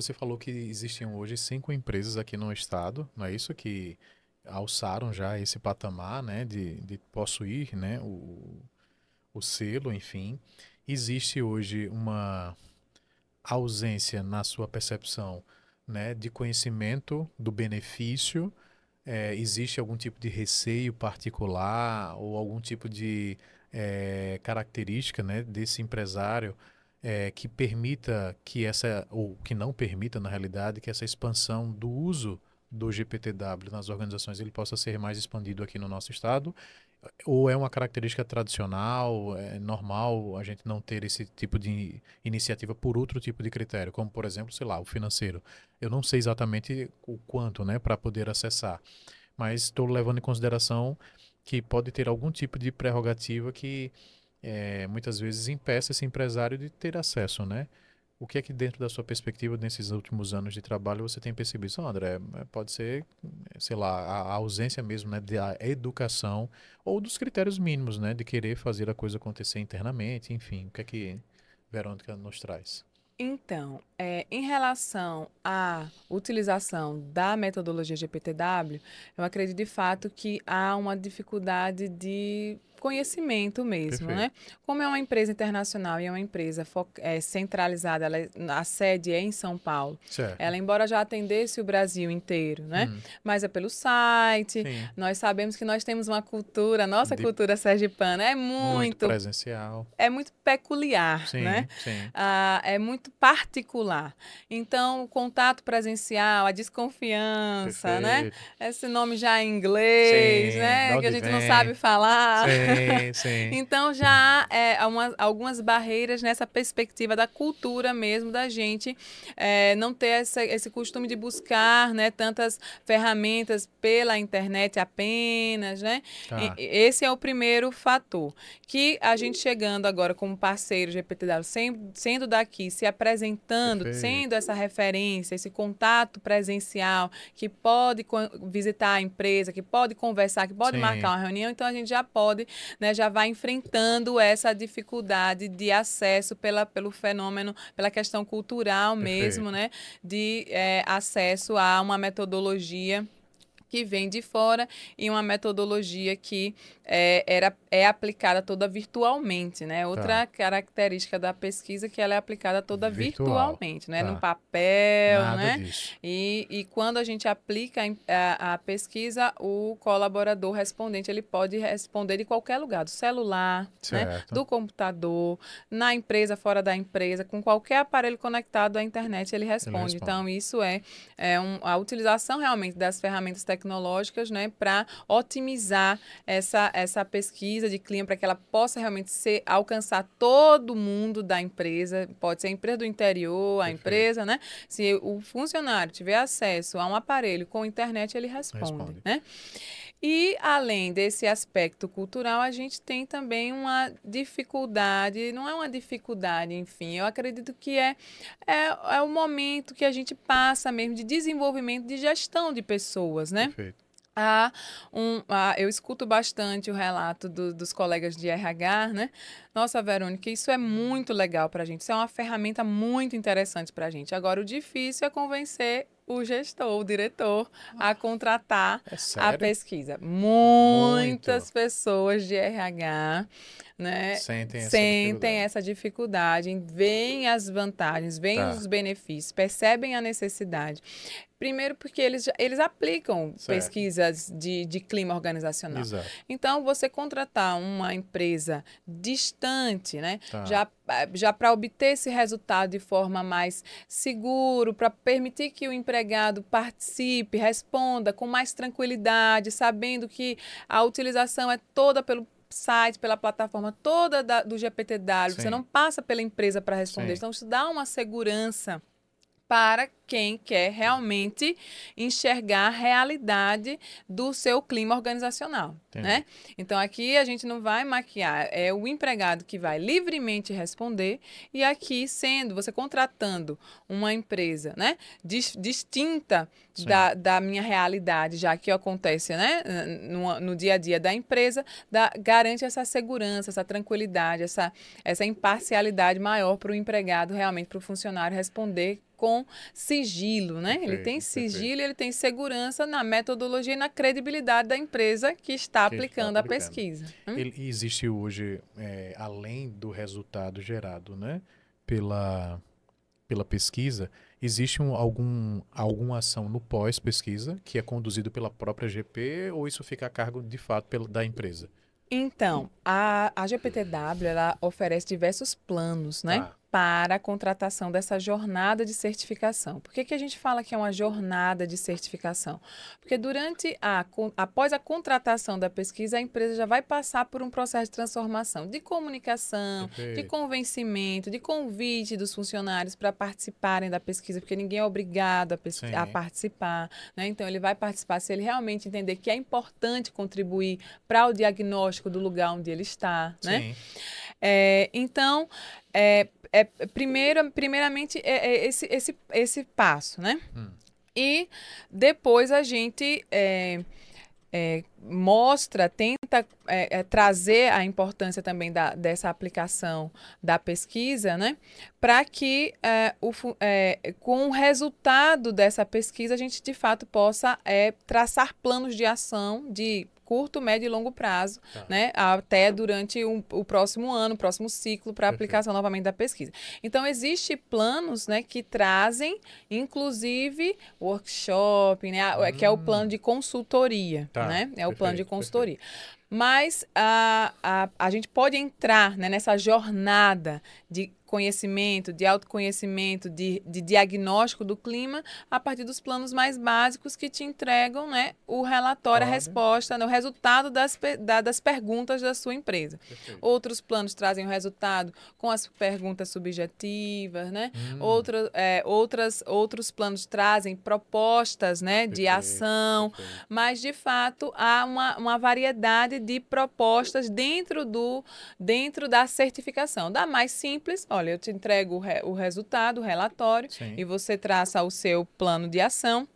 Você falou que existem hoje cinco empresas aqui no estado, não é isso? Que alçaram já esse patamar né, de, de possuir né, o, o selo, enfim. Existe hoje uma ausência na sua percepção né, de conhecimento do benefício? É, existe algum tipo de receio particular ou algum tipo de é, característica né, desse empresário? é, que permita que essa, ou que não permita, na realidade, que essa expansão do uso do GPTW nas organizações ele possa ser mais expandido aqui no nosso estado? Ou é uma característica tradicional, é normal a gente não ter esse tipo de iniciativa por outro tipo de critério, como por exemplo, sei lá, o financeiro. Eu não sei exatamente o quanto, né, para poder acessar, mas estou levando em consideração que pode ter algum tipo de prerrogativa que é, muitas vezes impeça esse empresário de ter acesso, né? O que é que dentro da sua perspectiva, nesses últimos anos de trabalho, você tem percebido? Oh, André, é, pode ser, sei lá, a ausência mesmo né, da educação ou dos critérios mínimos, né? De querer fazer a coisa acontecer internamente, enfim. O que é que Verônica nos traz? Então, é, em relação à utilização da metodologia GPTW, eu acredito de fato que há uma dificuldade de conhecimento mesmo, né? Perfeito. né? Como é uma empresa internacional e é uma empresa é, centralizada, ela, é, a sede é em São Paulo. Certo. Ela, embora já atendesse o Brasil inteiro, né? Hum. Mas é pelo site. Sim. Nós sabemos que nós temos uma cultura, nossa De... cultura sergipana é muito, muito presencial. É muito peculiar, sim, né? Sim. Ah, é muito particular. Então, o contato presencial, a desconfiança, né? Perfeito. né? Esse nome já é em inglês, né? Que a gente vem. não sabe falar. Sim. Sim, então já há é, algumas barreiras nessa perspectiva da cultura mesmo da gente é, não ter essa, esse costume de buscar né, tantas ferramentas pela internet apenas, né? Tá. E, esse é o primeiro fator. Que a gente chegando agora como parceiro GPTW, sem, sendo daqui, se apresentando, Perfeito. sendo essa referência, esse contato presencial, que pode visitar a empresa, que pode conversar, que pode Sim. marcar uma reunião, então a gente já pode né, já vai enfrentando essa dificuldade de acesso pela, pelo fenômeno, pela questão cultural mesmo, Perfeito. né, de é, acesso a uma metodologia que vem de fora e uma metodologia que é, era, é aplicada toda virtualmente, né? Tá. Outra tá. característica da pesquisa é que ela é aplicada toda Virtual. virtualmente, né? Tá. No papel, Nada né? Disso. E, e quando a gente aplica a, a, pesquisa, o colaborador respondente ele pode responder de qualquer lugar, do celular, né? do computador, na empresa, fora da empresa, com qualquer aparelho conectado à internet ele responde. Ele responde. Então isso é, é um, a utilização realmente das ferramentas tecnológicas tecnológicas, né, para otimizar essa, essa pesquisa de clima, para que ela possa realmente ser, alcançar todo mundo da empresa, pode ser a empresa do interior, a Perfeito. empresa, né? Se o funcionário tiver acesso a um aparelho com internet, ele responde, responde. né? E além desse aspecto cultural, a gente tem também uma dificuldade, não é uma dificuldade, enfim, eu acredito que é, é, é o momento que a gente passa mesmo de desenvolvimento de gestão de pessoas, né? Perfeito. Ah, um, ah, eu escuto bastante o relato do, dos colegas de RH, né? Nossa, Verônica, isso é muito legal para a gente. Isso é uma ferramenta muito interessante para a gente. Agora, o difícil é convencer o gestor, o diretor, a ah. contratar é a pesquisa. Muitas Muito. pessoas de RH né, sentem, essa, sentem dificuldade. essa dificuldade, veem as vantagens, veem tá. os benefícios, percebem a necessidade. Primeiro, porque eles, eles aplicam certo. pesquisas de, de clima organizacional. Exato. Então, você contratar uma empresa distante, né, tá. já, já para obter esse resultado de forma mais seguro, para permitir que o empresário empregado participe, responda com mais tranquilidade, sabendo que a utilização é toda pelo site, pela plataforma toda da, do GPTW. Sim. Você não passa pela empresa para responder. Sim. Então, isso dá uma segurança para quem quer realmente enxergar a realidade do seu clima organizacional, né? Então aqui a gente não vai maquiar, é o empregado que vai livremente responder e aqui sendo você contratando uma empresa, né, dis distinta da, da minha realidade, já que acontece, né, no, no dia a dia da empresa, da, garante essa segurança, essa tranquilidade, essa essa imparcialidade maior para o empregado realmente para o funcionário responder com se sigilo, né? ele tem sigilo, e ele tem segurança na metodologia e na credibilidade da empresa que está, que aplicando, está aplicando, a pesquisa. Hum? Ele existe hoje, é, além do resultado gerado, né? Pela, pela pesquisa, existe um, algum, alguma ação no pós-pesquisa que é conduzido pela própria GP ou isso fica a cargo, de fato, pela, da empresa? Então, a, a GPTW ela oferece diversos planos, né? Ah para a contratação dessa jornada de certificação. Por que, que a gente fala que é uma jornada de certificação? Porque durante a após a contratação da pesquisa, a empresa já vai passar por um processo de transformação, de comunicação, de convencimento, de convite dos funcionários para participarem da pesquisa, porque ninguém é obrigado a, a participar. Né? Então ele vai participar se ele realmente entender que é importante contribuir para o diagnóstico do lugar onde ele está, né? Sim. né? É, então, é, é, primeiro, primeiramente, é, é, esse, esse, esse passo, né? Hum. E depois a gente é, é, mostra, tenta trazer a importância também da, dessa aplicação da pesquisa, né? Para que o, com o resultado dessa pesquisa a gente de fato possa traçar planos de ação de curto, médio e longo prazo, tá. né? Até durante um, o próximo ano, o próximo ciclo, para aplicação novamente da pesquisa. Então, existem planos né, que trazem, inclusive, workshop, né? Hum. Que é o plano hum. de consultoria. Tá. Né? É perfeito, o plano de consultoria. Perfeito mas a, a, a gente pode entrar né, nessa jornada de conhecimento, de autoconhecimento, de, de diagnóstico do clima, a partir dos planos mais básicos que te entregam né, o relatório, claro. a resposta, né, o resultado das, da, das perguntas da sua empresa. Perfeito. Outros planos trazem o resultado com as perguntas subjetivas, né? Hum. é, outras, outros planos trazem propostas né, de ação, Perfeito. mas de fato há uma, uma variedade de propostas dentro, do, dentro da certificação. Da mais simples, ó, olha, eu te entrego o, re, o resultado, o relatório, Sim. e você traça o seu plano de ação.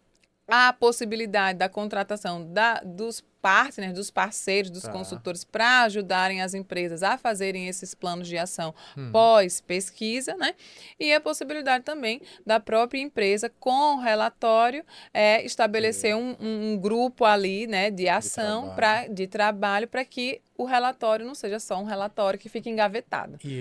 A possibilidade da contratação da, dos partners, dos parceiros, dos tá. consultores para ajudarem as empresas a fazerem esses planos de ação hum. pós-pesquisa, né? E a possibilidade também da própria empresa, com o relatório, é, estabelecer um, um, grupo ali, né, de ação, de trabalho, para que o relatório não seja só um relatório que fique engavetado. E